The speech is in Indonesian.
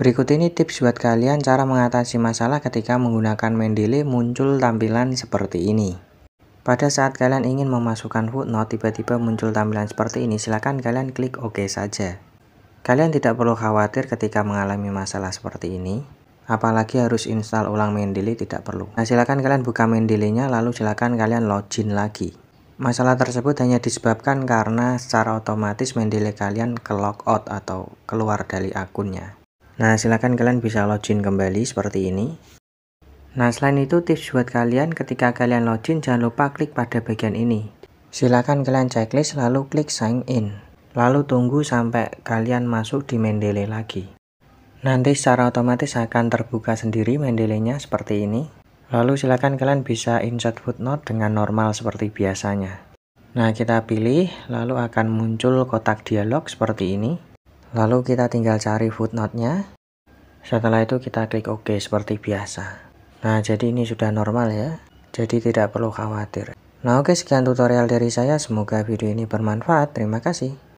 Berikut ini tips buat kalian cara mengatasi masalah ketika menggunakan Mendeley muncul tampilan seperti ini. Pada saat kalian ingin memasukkan footnote tiba-tiba muncul tampilan seperti ini, silahkan kalian klik OK saja. Kalian tidak perlu khawatir ketika mengalami masalah seperti ini, apalagi harus install ulang Mendeley tidak perlu. Nah silahkan kalian buka Mendeley-nya lalu silahkan kalian login lagi. Masalah tersebut hanya disebabkan karena secara otomatis Mendeley kalian ke logout atau keluar dari akunnya. Nah, silahkan kalian bisa login kembali seperti ini. Nah, selain itu tips buat kalian ketika kalian login jangan lupa klik pada bagian ini. Silahkan kalian checklist lalu klik sign in. Lalu tunggu sampai kalian masuk di Mendeley lagi. Nanti secara otomatis akan terbuka sendiri Mendeleynya seperti ini. Lalu silahkan kalian bisa insert footnote dengan normal seperti biasanya. Nah, kita pilih lalu akan muncul kotak dialog seperti ini. Lalu kita tinggal cari footnote-nya. Setelah itu kita klik OK seperti biasa. Nah, jadi ini sudah normal ya. Jadi tidak perlu khawatir. Nah, oke sekian tutorial dari saya. Semoga video ini bermanfaat. Terima kasih.